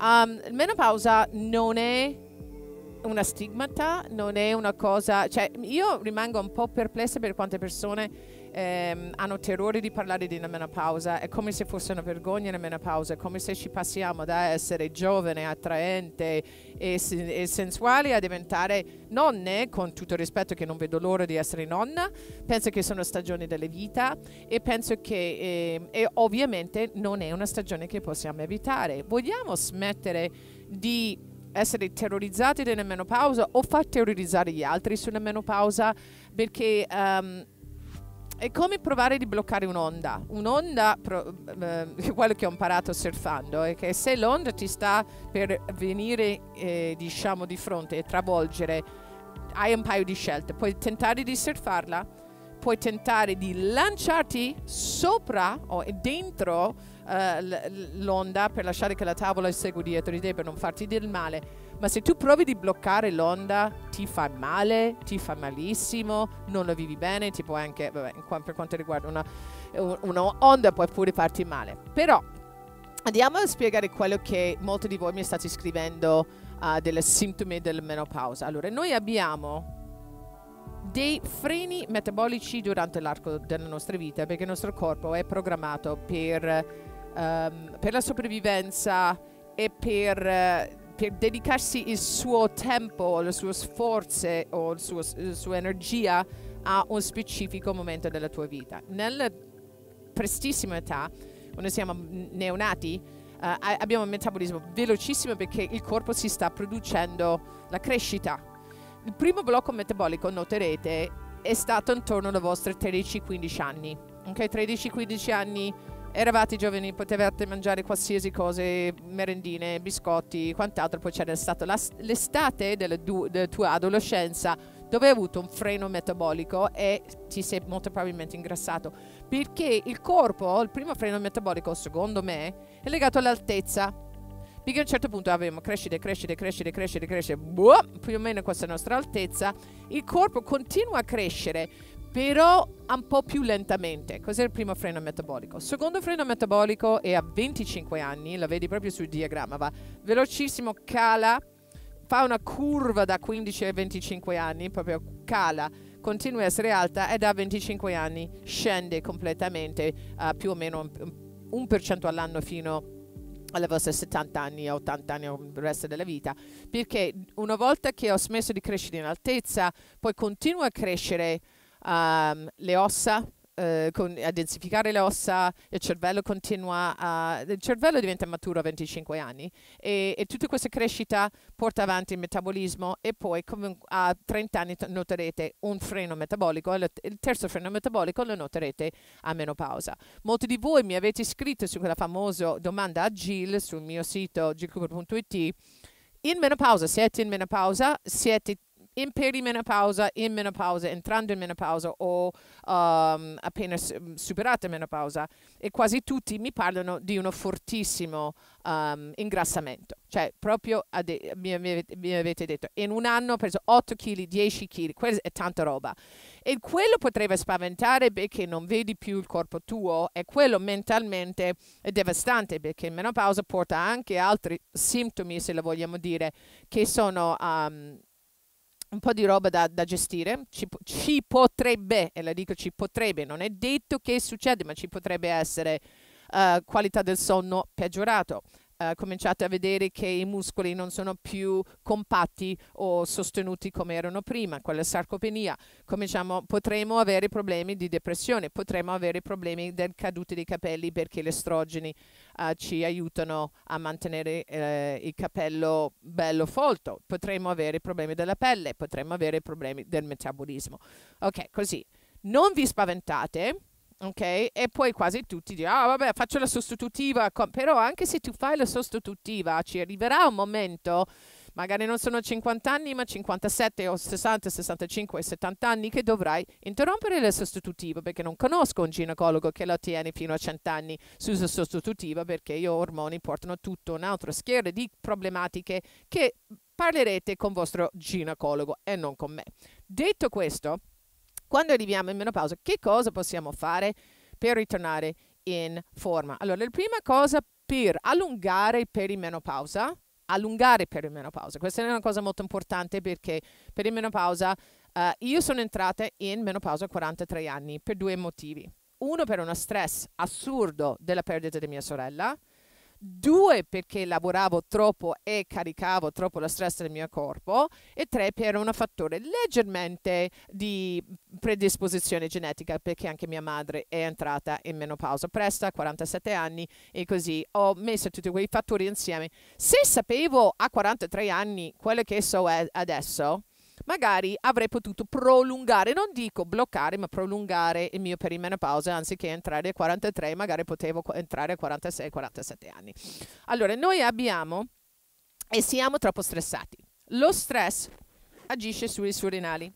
Um, menopausa non è una stigmata, non è una cosa... Cioè, io rimango un po' perplessa per quante persone ehm, hanno terrore di parlare della menopausa, è come se fosse una vergogna la menopausa, è come se ci passiamo da essere giovane, attraente e, e sensuali a diventare nonne, con tutto il rispetto che non vedo l'ora di essere nonna, penso che sono stagioni della vita e penso che eh, ovviamente non è una stagione che possiamo evitare. Vogliamo smettere di essere terrorizzati nella menopausa o far terrorizzare gli altri sulla menopausa perché um, è come provare di bloccare un'onda. Un'onda, pro, eh, quello che ho imparato surfando, è che se l'onda ti sta per venire eh, diciamo di fronte e travolgere, hai un paio di scelte. Puoi tentare di surfarla, puoi tentare di lanciarti sopra o dentro eh, l'onda per lasciare che la tavola segua dietro di te per non farti del male. Ma se tu provi di bloccare l'onda, ti fa male, ti fa malissimo, non la vivi bene, tipo anche, vabbè, per quanto riguarda una, una onda, può pure farti male. Però andiamo a spiegare quello che molti di voi mi state scrivendo uh, delle sintomi della menopausa. Allora, noi abbiamo dei freni metabolici durante l'arco della nostra vita perché il nostro corpo è programmato per um, per la sopravvivenza e per, uh, per, dedicarsi il suo tempo, le sue sforze o la sua, la sua energia a un specifico momento della tua vita. Nella prestissima età, quando siamo neonati, uh, abbiamo un metabolismo velocissimo perché il corpo si sta producendo la crescita. Il primo blocco metabolico, noterete, è stato intorno ai vostri 13-15 anni. Ok, 13-15 anni Eravate giovani, potevate mangiare qualsiasi cosa, merendine, biscotti, quant'altro. Poi c'era stato l'estate della, della tua adolescenza dove hai avuto un freno metabolico e ti sei molto probabilmente ingrassato. Perché il corpo, il primo freno metabolico, secondo me, è legato all'altezza. Perché a un certo punto avevamo crescite, crescite, crescite, crescite, crescite, boh, più o meno questa nostra altezza, il corpo continua a crescere, però un po' più lentamente. Cos'è il primo freno metabolico? Il secondo freno metabolico è a 25 anni, lo vedi proprio sul diagramma, va velocissimo, cala, fa una curva da 15 ai 25 anni, proprio cala, continua a essere alta e da 25 anni scende completamente uh, più o meno un, per cento all'anno fino a alla vostra 70 anni, 80 anni o il resto della vita, perché una volta che ho smesso di crescere in altezza, poi continuo a crescere um, le ossa, eh, con, a densificare le ossa, il cervello continua a... il cervello diventa maturo a 25 anni e, e tutta questa crescita porta avanti il metabolismo e poi a 30 anni noterete un freno metabolico, il, il terzo freno metabolico lo noterete a menopausa. Molti di voi mi avete scritto su quella famosa domanda a Jill sul mio sito gillcooper.it in menopausa, siete in menopausa, siete in perimenopausa, in menopausa, entrando in menopausa o um, appena superata menopausa e quasi tutti mi parlano di uno fortissimo um, ingrassamento. Cioè, proprio ade- mi, avete, mi, avete detto, in un anno ho preso 8 kg, 10 kg, quella è tanta roba. E quello potrebbe spaventare perché non vedi più il corpo tuo e quello mentalmente è devastante perché menopausa porta anche altri sintomi, se lo vogliamo dire, che sono... Um, un po' di roba da, da gestire, ci, ci, potrebbe, e la dico ci potrebbe, non è detto che succede, ma ci potrebbe essere uh, qualità del sonno peggiorato. Eh, cominciate a vedere che i muscoli non sono più compatti o sostenuti come erano prima, quella sarcopenia, cominciamo, potremo avere problemi di depressione, potremo avere problemi del caduto dei capelli perché gli estrogeni eh, ci aiutano a mantenere eh, il capello bello folto, potremmo avere problemi della pelle, potremmo avere problemi del metabolismo. Ok, così. Non vi spaventate, ok? E poi quasi tutti dicono, ah vabbè, faccio la sostitutiva, però anche se tu fai la sostitutiva ci arriverà un momento, magari non sono 50 anni, ma 57 o 60, 65 70 anni che dovrai interrompere la sostitutiva perché non conosco un ginecologo che la tiene fino a 100 anni su sostitutiva perché io ormoni portano tutto un altro schiere di problematiche che parlerete con vostro ginecologo e non con me. Detto questo, quando arriviamo in menopausa, che cosa possiamo fare per ritornare in forma? Allora, la prima cosa per allungare il menopausa, allungare menopausa, questa è una cosa molto importante perché per perimenopausa, uh, eh, io sono entrata in menopausa a 43 anni per due motivi. Uno per uno stress assurdo della perdita di mia sorella, due perché lavoravo troppo e caricavo troppo lo stress del mio corpo e tre per un fattore leggermente di predisposizione genetica perché anche mia madre è entrata in menopausa presto a 47 anni e così ho messo tutti quei fattori insieme se sapevo a 43 anni quello che so adesso magari avrei potuto prolungare, non dico bloccare, ma prolungare il mio perimenopausa anziché entrare a 43, magari potevo entrare a 46-47 anni. Allora, noi abbiamo e siamo troppo stressati. Lo stress agisce sui surinali,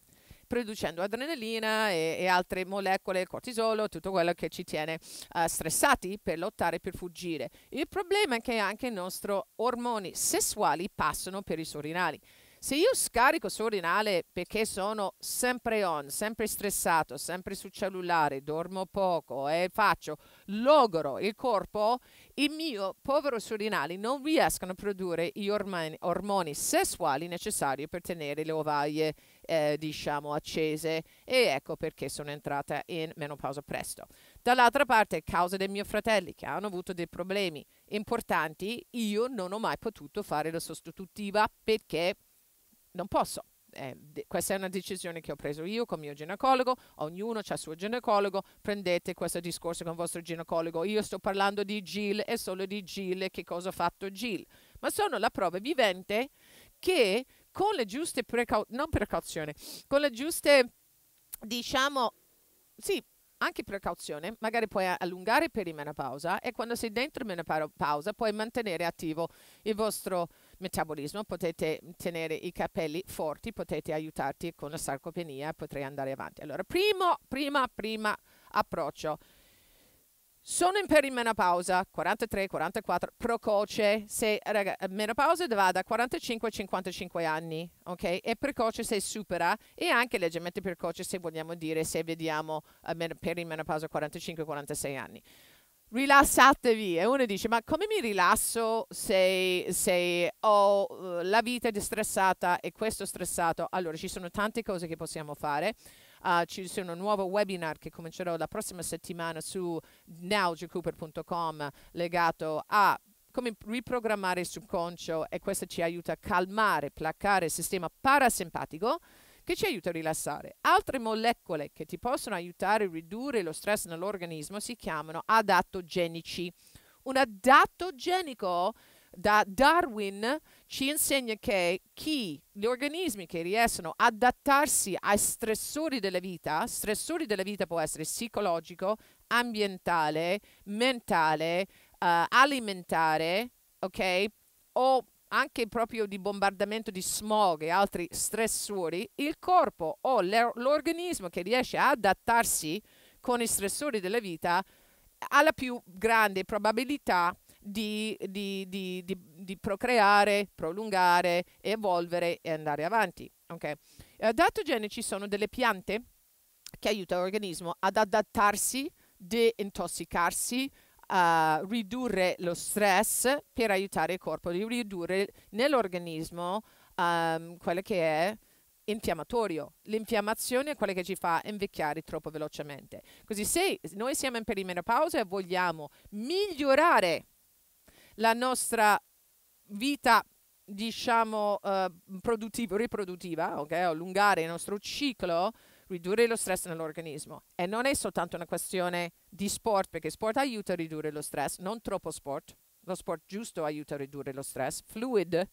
producendo adrenalina e, e, altre molecole, cortisolo, tutto quello che ci tiene uh, stressati per lottare, per fuggire. Il problema è che anche i nostri ormoni sessuali passano per i surinali. Se io scarico su Orinale perché sono sempre on, sempre stressato, sempre sul cellulare, dormo poco e eh, faccio logoro il corpo, il mio povero surinale non riescono a produrre gli ormoni, ormoni sessuali necessari per tenere le ovaie, eh, diciamo, accese e ecco perché sono entrata in menopausa presto. Dall'altra parte, a causa dei miei fratelli che hanno avuto dei problemi importanti, io non ho mai potuto fare la sostitutiva perché non posso. Eh, questa è una decisione che ho preso io con il mio ginecologo, ognuno ha il suo ginecologo, prendete questo discorso con il vostro ginecologo, io sto parlando di Gil e solo di Gil e che cosa ha fatto Gil, ma sono la prova vivente che con le giuste precauzioni, non precauzioni, con le giuste, diciamo, sì, anche precauzione, magari puoi allungare per i menopausa e quando sei dentro menopausa puoi mantenere attivo il vostro metabolismo, potete tenere i capelli forti, potete aiutarti con la sarcopenia, potrei andare avanti. Allora, primo, prima, prima approccio. Sono in perimenopausa, 43, 44, precoce, se raga, menopausa va da 45 a 55 anni, ok? E precoce se supera e anche leggermente precoce se vogliamo dire se vediamo uh, perimenopausa 45-46 anni rilassatevi. E uno dice, ma come mi rilasso se, se ho uh, la vita distressata e questo stressato? Allora, ci sono tante cose che possiamo fare. Uh, ci sono un nuovo webinar che comincerò la prossima settimana su nowjcooper.com legato a come riprogrammare il subconscio e questo ci aiuta a calmare, placare il sistema parasimpatico che ci aiuta a rilassare. Altre molecole che ti possono aiutare a ridurre lo stress nell'organismo si chiamano adattogenici. Un adattogenico da Darwin ci insegna che chi, gli organismi che riescono ad adattarsi ai stressori della vita, stressori della vita può essere psicologico, ambientale, mentale, uh, alimentare, ok? O anche proprio di bombardamento di smog e altri stressori, il corpo o l'organismo che riesce ad adattarsi con i stressori della vita ha la più grande probabilità di, di, di, di procreare, prolungare, evolvere e andare avanti. Okay? Eh, Atogene ci sono delle piante che aiutano l'organismo ad adattarsi, deintossicarsi, a ridurre lo stress per aiutare il corpo di ridurre nell'organismo um, ehm, quello che è infiammatorio. L'infiammazione è quella che ci fa invecchiare troppo velocemente. Così se noi siamo in perimenopausa e vogliamo migliorare la nostra vita diciamo uh, eh, produttiva, riproduttiva, ok? allungare il nostro ciclo ridurre lo stress nell'organismo. E non è soltanto una questione di sport, perché sport aiuta a ridurre lo stress, non troppo sport. Lo sport giusto aiuta a ridurre lo stress. Fluid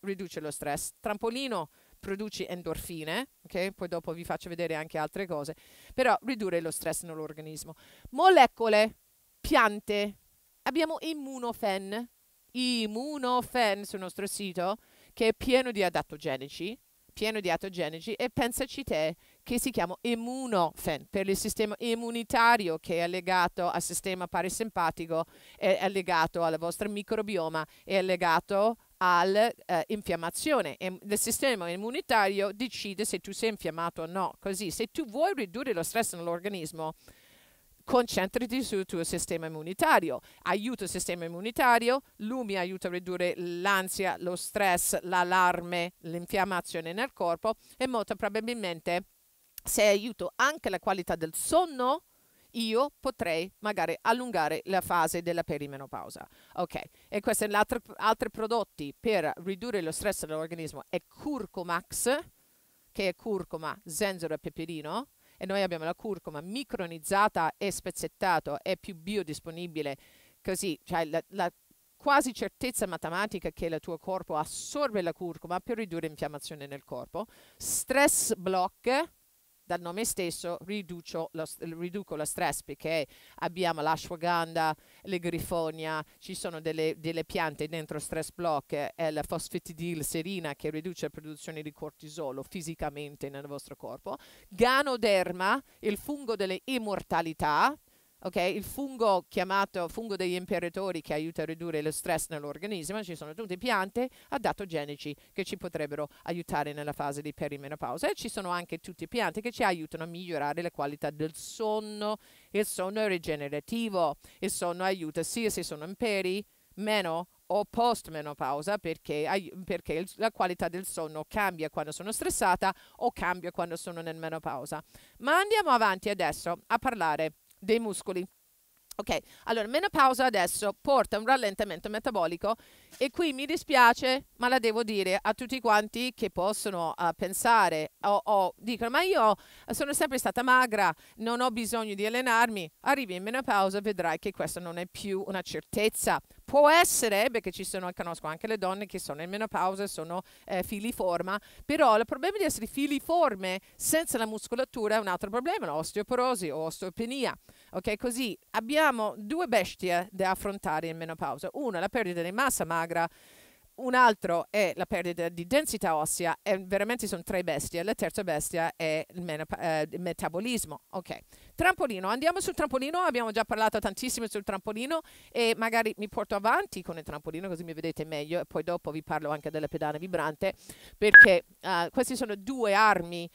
riduce lo stress. Trampolino produce endorfine, ok? poi dopo vi faccio vedere anche altre cose, però ridurre lo stress nell'organismo. Molecole, piante, abbiamo immunofen, immunofen sul nostro sito, che è pieno di adattogenici, pieno di adattogenici e pensaci te che si chiama Immunofen per il sistema immunitario che è legato al sistema parasimpatico, è, è legato al vostro microbioma, è legato all'infiammazione. Eh, il sistema immunitario decide se tu sei infiammato o no. Così, se tu vuoi ridurre lo stress nell'organismo, concentrati sul tuo sistema immunitario. Aiuta il sistema immunitario, l'UMI aiuta a ridurre l'ansia, lo stress, l'allarme, l'infiammazione nel corpo e molto probabilmente se aiuto anche la qualità del sonno, io potrei magari allungare la fase della perimenopausa. Ok, e questi sono altri prodotti per ridurre lo stress dell'organismo è Curcomax, che è curcuma, zenzero e peperino, e noi abbiamo la curcuma micronizzata e spezzettata, è più biodisponibile, così, cioè la, la quasi certezza matematica che il tuo corpo assorbe la curcuma per ridurre l'infiammazione nel corpo. Stress block, dal nome stesso riduco lo, riduco lo stress perché abbiamo l'ashwagandha, le grifonia, ci sono delle, delle piante dentro stress block è la fosfetidil serina che riduce la produzione di cortisolo fisicamente nel vostro corpo. Ganoderma, il fungo dell'immortalità, Okay? Il fungo chiamato fungo degli imperatori che aiuta a ridurre lo stress nell'organismo, ci sono tutte piante adattogenici che ci potrebbero aiutare nella fase di perimenopausa e ci sono anche tutte piante che ci aiutano a migliorare la qualità del sonno, il sonno è rigenerativo, il sonno aiuta sia se sono in peri, meno o post menopausa perché, perché, la qualità del sonno cambia quando sono stressata o cambia quando sono nel menopausa. Ma andiamo avanti adesso a parlare dei muscoli. Ok, allora menopausa adesso porta a un rallentamento metabolico e qui mi dispiace, ma la devo dire a tutti quanti che possono uh, pensare o, o dicono, ma io sono sempre stata magra, non ho bisogno di allenarmi, arrivi in menopausa e vedrai che questa non è più una certezza. Può essere, eh, perché ci sono, conosco anche le donne che sono in menopausa, e sono eh, filiforma, però il problema di essere filiforme senza la muscolatura è un altro problema, l'osteoporosi o osteopenia. Ok, così abbiamo due bestie eh, da affrontare in menopausa. Una, la perdita di massa magra, magra. Un altro è la perdita di densità ossea, e veramente sono tre bestie. La terza bestia è il, eh, il metabolismo. Ok, trampolino. Andiamo sul trampolino, abbiamo già parlato tantissimo sul trampolino e magari mi porto avanti con il trampolino così mi vedete meglio e poi dopo vi parlo anche della pedana vibrante perché uh, ah, queste sono due armi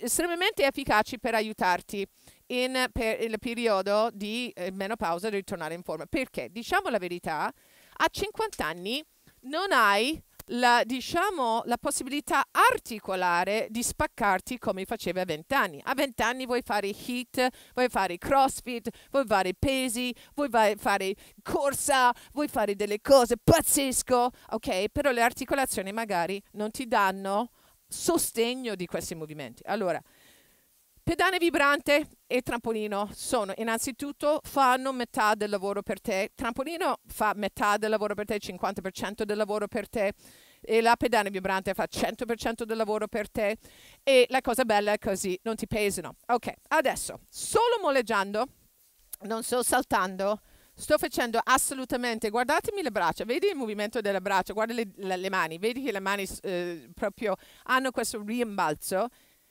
estremamente efficaci per aiutarti in per il periodo di eh, menopausa e ritornare in forma. Perché? Diciamo la verità, a 50 anni non hai la, diciamo, la possibilità articolare di spaccarti come facevi a 20 anni. A 20 anni vuoi fare hit, vuoi fare crossfit, vuoi fare pesi, vuoi fare corsa, vuoi fare delle cose pazzesco, ok? Però le articolazioni magari non ti danno sostegno di questi movimenti. Allora, Pedane vibrante e trampolino sono innanzitutto fanno metà del lavoro per te. Trampolino fa metà del lavoro per te, 50% del lavoro per te e la pedana vibrante fa 100% del lavoro per te e la cosa bella è così, non ti pesano. Ok, adesso solo moleggiando, non sto saltando, sto facendo assolutamente, guardatemi le braccia, vedi il movimento delle braccia, guarda le, le, le mani, vedi che le mani eh, proprio hanno questo rimbalzo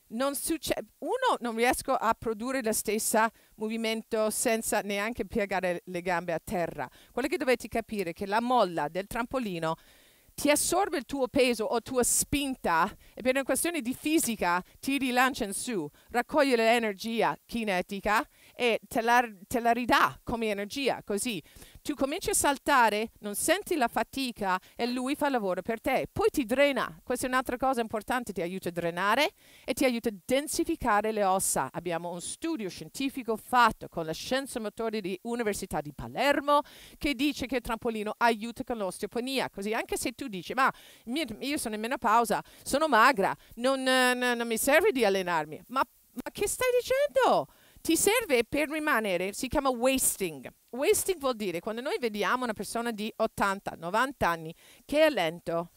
non succede, uno non riesco a produrre lo stesso movimento senza neanche piegare le gambe a terra. Quello che dovete capire è che la molla del trampolino ti assorbe il tuo peso o tua spinta e per una questione di fisica ti rilancia in su, raccoglie l'energia cinetica e te la, te la ridà come energia, così tu cominci a saltare, non senti la fatica e lui fa il lavoro per te. Poi ti drena, questa è un'altra cosa importante, ti aiuta a drenare e ti aiuta a densificare le ossa. Abbiamo un studio scientifico fatto con la scienza motore di Università di Palermo che dice che il trampolino aiuta con l'osteopenia, così anche se tu dici ma io sono in menopausa, sono magra, non, non, non mi serve di allenarmi, ma, ma che stai dicendo? ti serve per rimanere, si chiama wasting. Wasting vuol dire quando noi vediamo una persona di 80, 90 anni che è lento,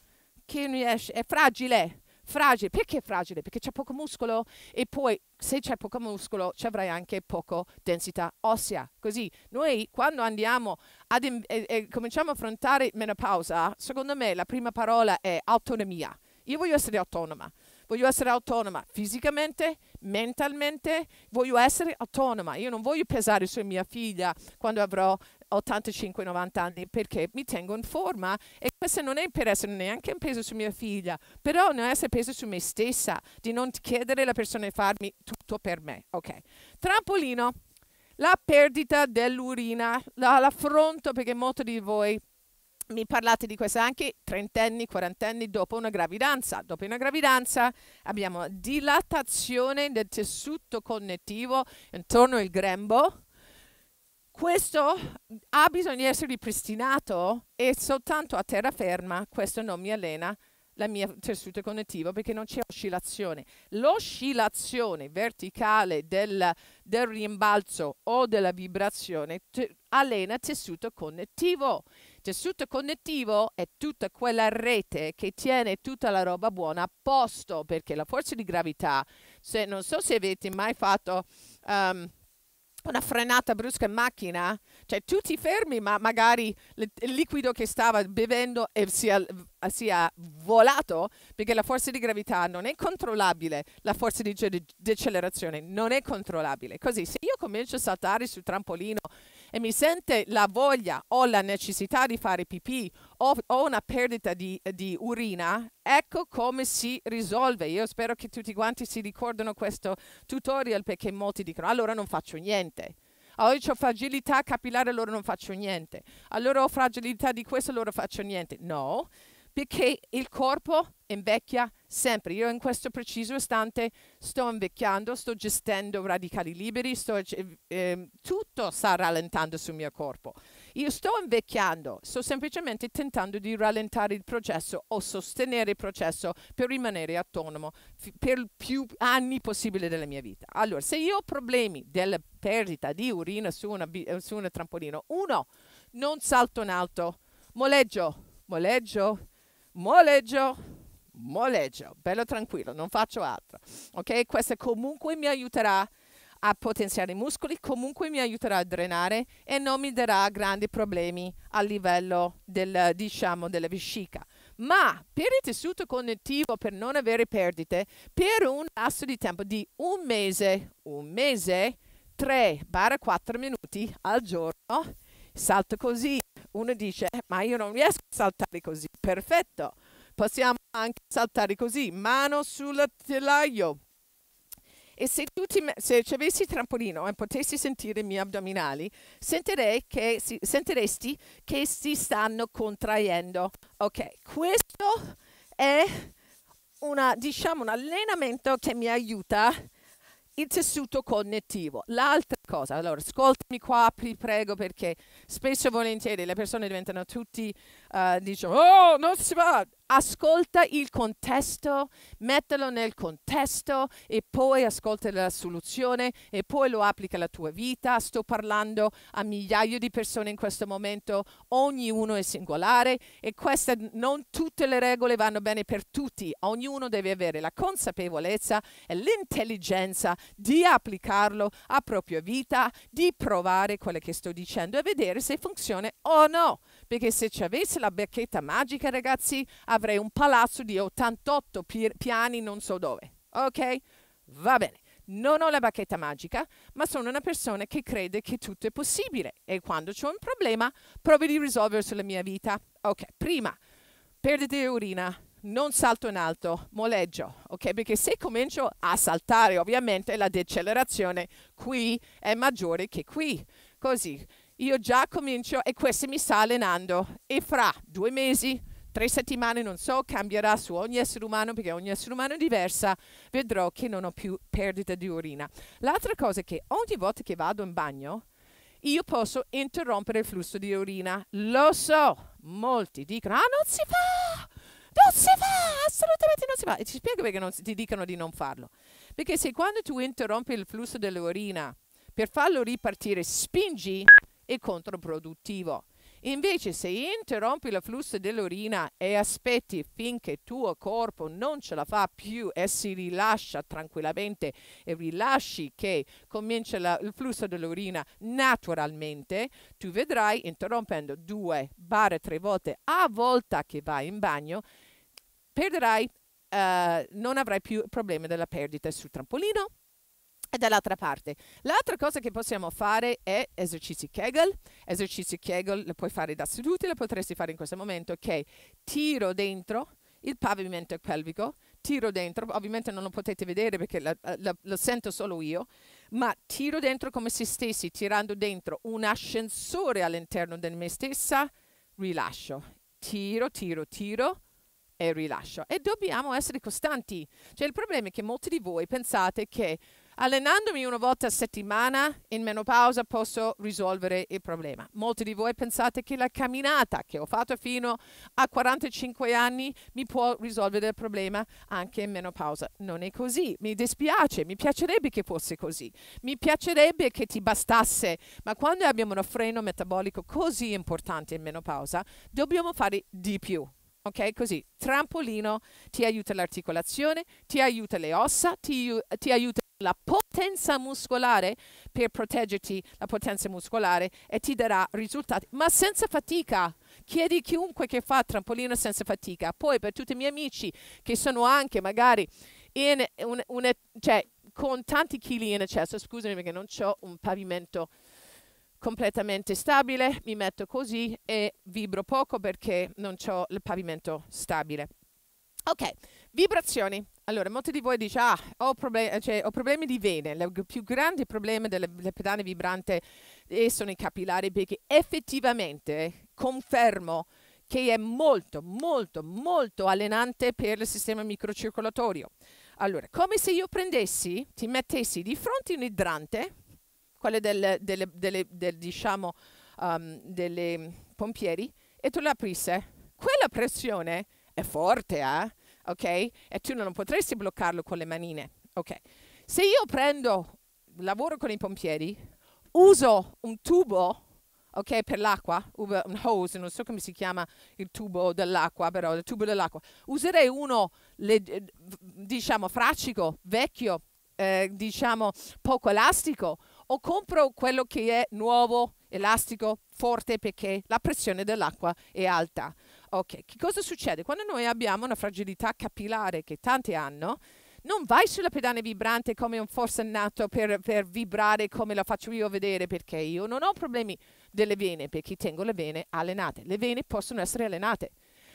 che riesce, è fragile, fragile, perché è fragile? Perché c'è poco muscolo e poi se c'è poco muscolo ci avrai anche poco densità ossea. Così noi quando andiamo ad e, e cominciamo a affrontare menopausa, secondo me la prima parola è autonomia. Io voglio essere autonoma voglio essere autonoma fisicamente, mentalmente, voglio essere autonoma. Io non voglio pesare su mia figlia quando avrò 85-90 anni perché mi tengo in forma e questo non è per essere neanche un peso su mia figlia, però non essere peso su me stessa, di non chiedere alla persona di farmi tutto per me. Ok. Trampolino, la perdita dell'urina, l'affronto perché molti di voi mi parlate di questo anche trentenni, quarantenni dopo una gravidanza. Dopo una gravidanza abbiamo dilatazione del tessuto connettivo intorno al grembo. Questo ha bisogno di essere ripristinato e soltanto a terraferma questo non mi allena il mio tessuto connettivo perché non c'è oscillazione. L'oscillazione verticale del, del, rimbalzo o della vibrazione allena tessuto connettivo. Tessuto connettivo è tutta quella rete che tiene tutta la roba buona a posto perché la forza di gravità, se, non so se avete mai fatto... Um, una frenata brusca in macchina, cioè tu ti fermi, ma magari il liquido che stava bevendo sia, sia, volato perché la forza di gravità non è controllabile, la forza di decelerazione non è controllabile. Così se io comincio a saltare sul trampolino e mi sente la voglia o la necessità di fare pipì o, o una perdita di, di, urina, ecco come si risolve. Io spero che tutti quanti si ricordino questo tutorial perché molti dicono allora non faccio niente. Allora ho fragilità capillare, allora non faccio niente. Allora ho fragilità di questo, allora faccio niente. No, perché il corpo invecchia sempre. Io in questo preciso istante sto invecchiando, sto gestendo radicali liberi, sto, eh, tutto sta rallentando sul mio corpo. Io sto invecchiando, sto semplicemente tentando di rallentare il processo o sostenere il processo per rimanere autonomo per più anni possibile della mia vita. Allora, se io ho problemi della perdita di urina su una, su una trampolino, uno, non salto in alto, moleggio, moleggio, moleggio, moleggio, bello tranquillo, non faccio altro. Ok? Questo comunque mi aiuterà a potenziare i muscoli, comunque mi aiuterà a drenare e non mi darà grandi problemi a livello del, diciamo, della vescica. Ma per il tessuto connettivo, per non avere perdite, per un lasso di tempo di un mese, un mese, 3-4 minuti al giorno, salto così. Uno dice, eh, ma io non riesco a saltare così. Perfetto, possiamo anche saltare così, mano sul telaio. E se, tu ti, se ci avessi trampolino e eh, potessi sentire i miei addominali, sentirei che, sentiresti che si stanno contraendo. Ok, questo è una, diciamo, un allenamento che mi aiuta a il tessuto connettivo. L'altra cosa, allora ascoltami qua, vi prego, perché spesso e volentieri le persone diventano tutti uh, dice oh non si fa. ascolta il contesto, mettilo nel contesto e poi ascolta la soluzione e poi lo applica alla tua vita. Sto parlando a migliaia di persone in questo momento, ognuno è singolare e queste non tutte le regole vanno bene per tutti, ognuno deve avere la consapevolezza e l'intelligenza di applicarlo a propria vita, di provare quello che sto dicendo e vedere se funziona o no perché se ci avessi la bacchetta magica, ragazzi, avrei un palazzo di 88 piani non so dove. Ok? Va bene. Non ho la bacchetta magica, ma sono una persona che crede che tutto è possibile e quando c'è un problema provo di risolverlo sulla mia vita. Ok, prima, perdita urina, non salto in alto, moleggio, ok? Perché se comincio a saltare, ovviamente la decelerazione qui è maggiore che qui. Così, io già comincio e questo mi sta allenando e fra due mesi, tre settimane, non so, cambierà su ogni essere umano perché ogni essere umano è diversa, vedrò che non ho più perdita di urina. L'altra cosa è che ogni volta che vado in bagno, io posso interrompere il flusso di urina. Lo so, molti dicono, ah non si fa, non si fa, assolutamente non si fa. E ti spiego perché non, ti dicono di non farlo. Perché se quando tu interrompi il flusso dell'urina, per farlo ripartire, spingi e controproduttivo. Invece se interrompi il flusso dell'urina e aspetti finché il tuo corpo non ce la fa più e si rilascia tranquillamente e rilasci che comincia la, il flusso dell'urina naturalmente, tu vedrai interrompendo due barre tre volte a volta che vai in bagno, perderai, uh, non avrai più problemi della perdita sul trampolino e dall'altra parte. L'altra cosa che possiamo fare è esercizi Kegel. Esercizi Kegel lo puoi fare da seduti, lo potresti fare in questo momento, che tiro dentro il pavimento pelvico, tiro dentro, ovviamente non lo potete vedere perché la, la, lo sento solo io, ma tiro dentro come se stessi tirando dentro un ascensore all'interno di me stessa, rilascio. Tiro, tiro, tiro, e rilascio. E dobbiamo essere costanti. Cioè il problema è che molti di voi pensate che Allenandomi una volta a settimana in menopausa posso risolvere il problema. Molti di voi pensate che la camminata che ho fatto fino a 45 anni mi può risolvere il problema anche in menopausa. Non è così, mi dispiace, mi piacerebbe che fosse così, mi piacerebbe che ti bastasse, ma quando abbiamo un freno metabolico così importante in menopausa dobbiamo fare di più. Ok, così, trampolino ti aiuta l'articolazione, ti aiuta le ossa, ti, ti aiuta la potenza muscolare per proteggerti la potenza muscolare e ti darà risultati, ma senza fatica. Chiedi a chiunque che fa trampolino senza fatica. Poi per tutti i miei amici che sono anche magari in un, un, cioè, con tanti chili in eccesso, scusami perché non ho un pavimento completamente stabile, mi metto così e vibro poco perché non ho il pavimento stabile. Ok, vibrazioni. Allora, molti di voi dice, ah, ho, problem cioè, ho problemi di vene, il più grande problema delle, delle pedane vibranti eh, sono i capillari perché effettivamente confermo che è molto, molto, molto allenante per il sistema microcircolatorio. Allora, come se io prendessi, ti mettessi di fronte un idrante, quello delle, delle, delle, del, diciamo, um, delle pompieri, e tu l'aprisse. Quella pressione è forte, eh? ok? E tu non potresti bloccarlo con le manine, ok? Se io prendo, lavoro con i pompieri, uso un tubo, ok, per l'acqua, un hose, non so come si chiama il tubo dell'acqua, però il tubo dell'acqua, userei uno, le, diciamo, fraccico, vecchio, eh, diciamo, poco elastico, o compro quello che è nuovo, elastico, forte perché la pressione dell'acqua è alta. Ok, che cosa succede? Quando noi abbiamo una fragilità capillare che tanti hanno, non vai sulla pedana vibrante come un forsennato per, per vibrare come la faccio io vedere perché io non ho problemi delle vene perché tengo le vene allenate. Le vene possono essere allenate,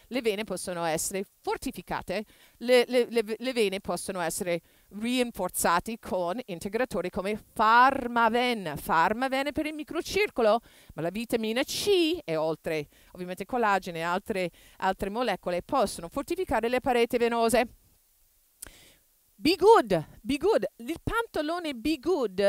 le vene possono essere fortificate, le, le, le, le vene possono essere rinforzati con integratori come Pharmaven, Pharmaven è per il microcircolo, ma la vitamina C e oltre ovviamente collagene e altre, altre molecole possono fortificare le pareti venose. Be good, be good. Il pantalone be good,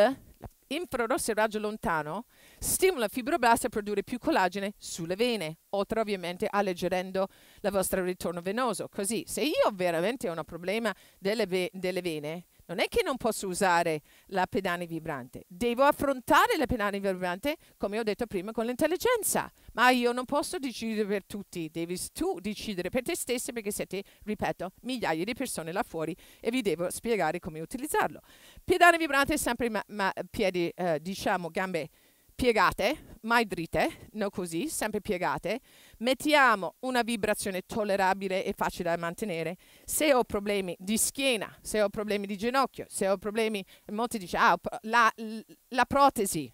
infrarossi e raggio lontano, stimola il fibroblasta a produrre più collagene sulle vene, oltre ovviamente alleggerendo il vostro ritorno venoso. Così, se io veramente ho un problema delle, ve delle vene, non è che non posso usare la pedana vibrante, devo affrontare la pedana vibrante, come ho detto prima, con l'intelligenza. Ma io non posso decidere per tutti, devi tu decidere per te stessa perché siete, ripeto, migliaia di persone là fuori e vi devo spiegare come utilizzarlo. Pedana vibrante è sempre ma, ma piedi, eh, diciamo, gambe piegate, mai dritte, no così, sempre piegate, mettiamo una vibrazione tollerabile e facile da mantenere. Se ho problemi di schiena, se ho problemi di ginocchio, se ho problemi, molti dicono, ah, la, la protesi,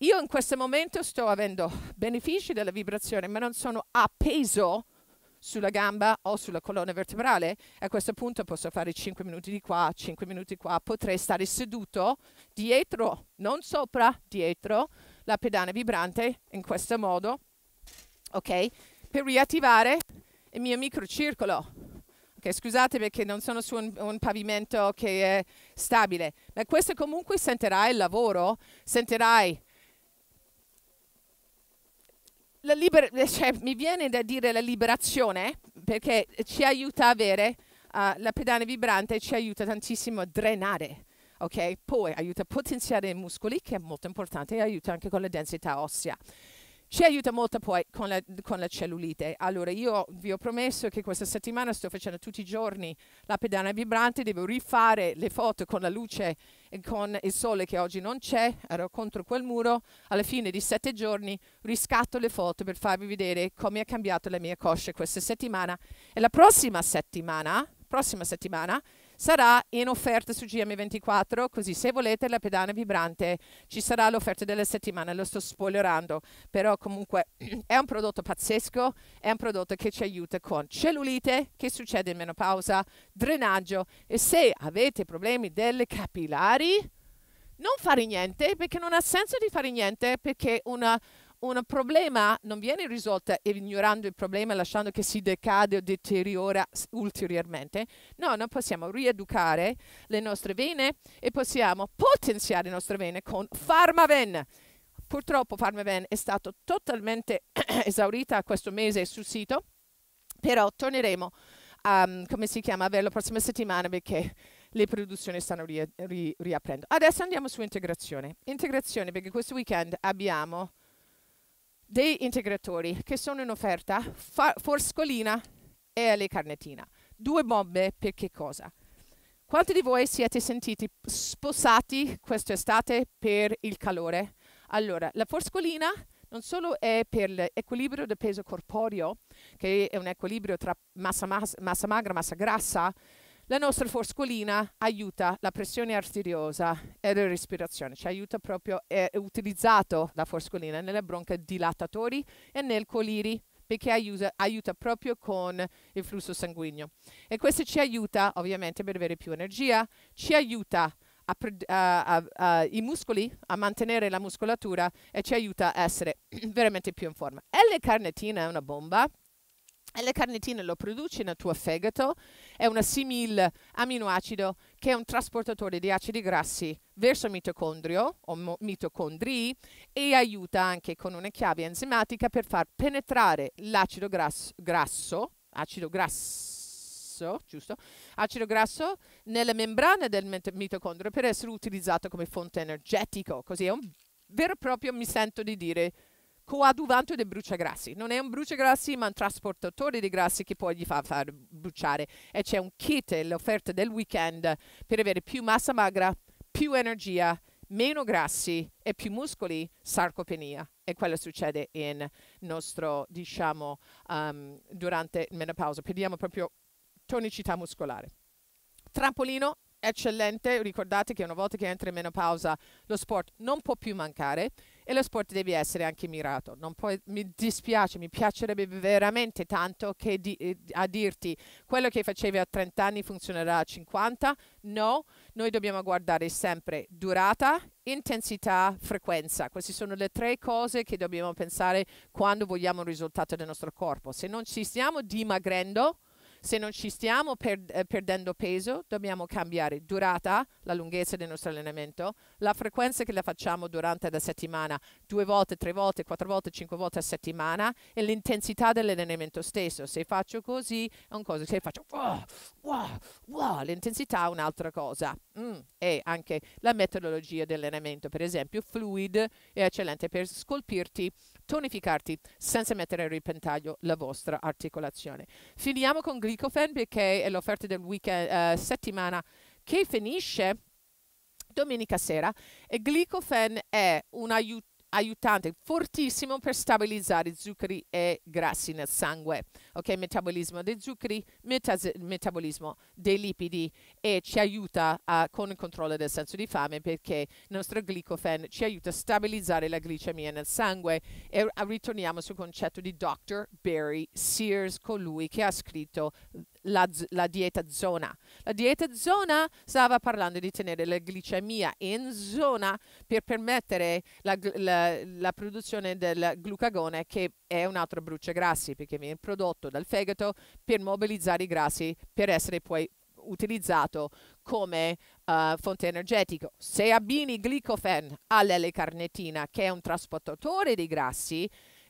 io in questo momento sto avendo benefici della vibrazione, ma non sono appeso sulla gamba o sulla colonna vertebrale. A questo punto posso fare 5 minuti di qua, 5 minuti di qua, potrei stare seduto dietro, non sopra, dietro, la pedana vibrante in questo modo, ok? Per riattivare il mio microcircolo. Okay, scusate perché non sono su un, un, pavimento che è stabile, ma questo comunque sentirai il lavoro, sentirai la libera- cioè, mi viene da dire la liberazione perché ci aiuta a avere uh, la pedana vibrante, ci aiuta tantissimo a drenare ok? Poi aiuta a potenziare i muscoli, che è molto importante, e aiuta anche con la densità ossea. Ci aiuta molto poi con la, con la cellulite. Allora, io vi ho promesso che questa settimana sto facendo tutti i giorni la pedana vibrante, devo rifare le foto con la luce e con il sole che oggi non c'è, ero contro quel muro, alla fine di sette giorni riscatto le foto per farvi vedere come ha cambiato la mia coscia questa settimana e la prossima settimana, prossima settimana sarà in offerta su GM24, così se volete la pedana vibrante ci sarà l'offerta della settimana, lo sto spoilerando, però comunque è un prodotto pazzesco, è un prodotto che ci aiuta con cellulite, che succede in menopausa, drenaggio e se avete problemi delle capillari, non fare niente perché non ha senso di fare niente perché una un problema non viene risolto ignorando il problema lasciando che si decade o deteriora ulteriormente. No, noi possiamo rieducare le nostre vene e possiamo potenziare le nostre vene con PharmaVen. Purtroppo PharmaVen è stato totalmente esaurita questo mese sul sito, però torneremo, a, come si chiama, la prossima settimana perché le produzioni stanno ri ri riaprendo. Adesso andiamo su integrazione. Integrazione perché questo weekend abbiamo dei integratori che sono in offerta, forscolina e le carnetina. Due bombe per che cosa? Quanti di voi siete sentiti sposati quest'estate per il calore? Allora, la forscolina non solo è per l'equilibrio del peso corporeo, che è un equilibrio tra massa, massa, massa magra e massa grassa, la nostra forscolina aiuta la pressione arteriosa e la respirazione, ci aiuta proprio, è utilizzato la forscolina nelle bronche dilatatori e nel coliri perché aiuta, aiuta, proprio con il flusso sanguigno. E questo ci aiuta ovviamente per avere più energia, ci aiuta a, a, a, i muscoli a mantenere la muscolatura e ci aiuta a essere veramente più in forma. E le carnitine è una bomba e le carnitine lo produce nel tuo fegato, è un simile aminoacido che è un trasportatore di acidi grassi verso il mitocondrio o mitocondri e aiuta anche con una chiave enzimatica per far penetrare l'acido grasso, grasso, acido grasso, giusto? Acido grasso nella membrana del mitocondrio per essere utilizzato come fonte energetica. Così è un vero e proprio, mi sento di dire, coadiuvante del bruciagrassi. Non è un bruciagrassi, ma un trasportatore di grassi che poi gli fa far bruciare. E c'è un kit, l'offerta del weekend, per avere più massa magra, più energia, meno grassi e più muscoli, sarcopenia. E quello succede in nostro, diciamo, um, durante la menopausa. Perdiamo proprio tonicità muscolare. Trampolino eccellente, ricordate che una volta che entra in menopausa lo sport non può più mancare e lo sport deve essere anche mirato. Puoi, mi dispiace, mi piacerebbe veramente tanto che di, eh, a dirti quello che facevi a 30 anni funzionerà a 50. No, noi dobbiamo guardare sempre durata, intensità, frequenza. Queste sono le tre cose che dobbiamo pensare quando vogliamo un risultato del nostro corpo. Se non ci stiamo dimagrendo, se non ci stiamo per, eh, perdendo peso, dobbiamo cambiare durata, la lunghezza del nostro allenamento, la frequenza che la facciamo durante la settimana, due volte, tre volte, quattro volte, cinque volte a settimana, e l'intensità dell'allenamento stesso. Se faccio così è una cosa, se faccio wow, wow, wow, l'intensità è un'altra cosa. Mm. E anche la metodologia dell'allenamento, per esempio, fluid è eccellente per scolpirti, tonificarti senza mettere a repentaglio la vostra articolazione. Finiamo con gli Week of NBA è l'offerta del weekend, eh, eh, settimana che finisce domenica sera e Glicofen è un aiuto aiutante fortissimo per stabilizzare zuccheri e grassi nel sangue. Ok, metabolismo dei zuccheri, metabolismo dei lipidi e ci aiuta a, con il controllo del senso di fame perché il nostro glicofen ci aiuta a stabilizzare la glicemia nel sangue e ritorniamo sul concetto di Dr. Barry Sears, colui che ha scritto la, la, dieta zona. La dieta zona stava parlando di tenere la glicemia in zona per permettere la, la, la produzione del glucagone, che è un altro brucia grassi, perché viene prodotto dal fegato per mobilizzare i grassi per essere poi utilizzato come uh, fonte energetica. Se abbini glicofen all'L-carnetina, che è un trasportatore dei grassi,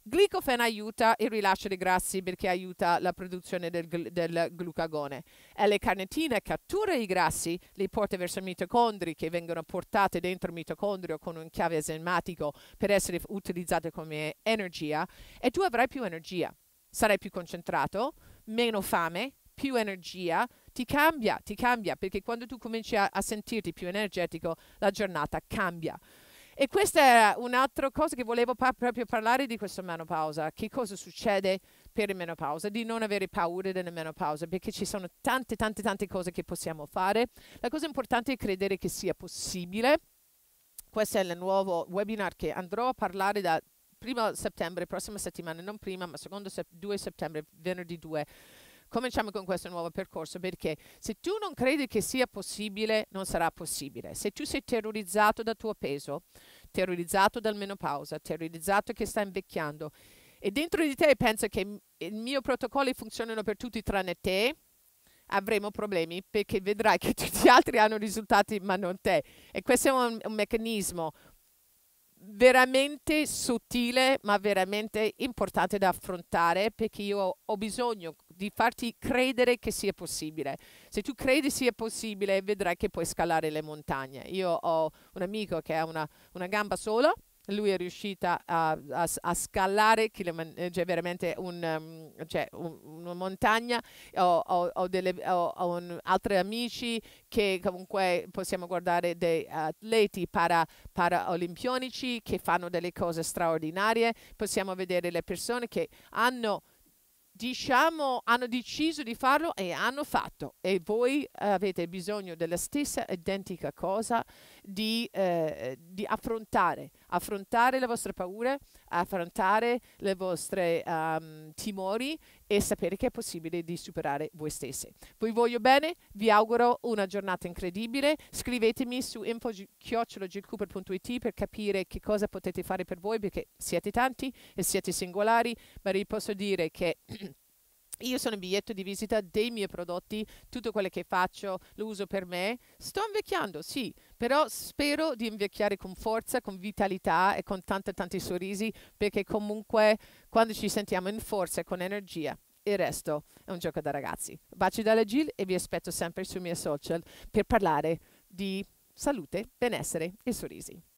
glicofen aiuta il rilascio dei grassi perché aiuta la produzione del, gl del glucagone. L-carnitina cattura i grassi, li porta verso i mitocondri che vengono portati dentro il mitocondrio con un chiave enzimatico per essere utilizzate come energia e tu avrai più energia, sarai più concentrato, meno fame, più energia, ti cambia, ti cambia perché quando tu cominci a, a sentirti più energetico la giornata cambia. E questa è un'altra cosa che volevo par- proprio parlare di questa menopausa, che cosa succede per la menopausa, di non avere paura della menopausa, perché ci sono tante, tante, tante cose che possiamo fare. La cosa importante è credere che sia possibile. Questo è il nuovo webinar che andrò a parlare da primo settembre, prossima settimana, non prima, ma secondo sep- 2 settembre, venerdì 2 cominciamo con questo nuovo percorso perché se tu non credi che sia possibile, non sarà possibile. Se tu sei terrorizzato dal tuo peso, terrorizzato dal menopausa, terrorizzato che stai invecchiando e dentro di te pensa che i miei protocolli funzionano per tutti tranne te, avremo problemi perché vedrai che tutti gli altri hanno risultati ma non te. E questo è un, un meccanismo veramente sottile ma veramente importante da affrontare perché io ho bisogno di farti credere che sia possibile. Se tu credi sia possibile vedrai che puoi scalare le montagne. Io ho un amico che ha una, una gamba sola lui è riuscito a, a, a scalare eh, cioè veramente un, um, cioè un, una montagna. Ho, altri amici che comunque possiamo guardare dei atleti para, paraolimpionici che fanno delle cose straordinarie. Possiamo vedere le persone che hanno diciamo, hanno deciso di farlo e hanno fatto. E voi avete bisogno della stessa identica cosa di, eh, di affrontare, affrontare le vostre paure, affrontare le vostre um, timori e sapere che è possibile di superare voi stessi. Vi voglio bene, vi auguro una giornata incredibile, scrivetemi su info.chiocciologilcooper.it per capire che cosa potete fare per voi perché siete tanti e siete singolari, ma vi posso dire che... Io sono il biglietto di visita dei miei prodotti, tutto quello che faccio lo uso per me. Sto invecchiando, sì, però spero di invecchiare con forza, con vitalità e con tanti tanti sorrisi, perché comunque quando ci sentiamo in forza e con energia, il resto è un gioco da ragazzi. Baci dalla Gil e vi aspetto sempre sui miei social per parlare di salute, benessere e sorrisi.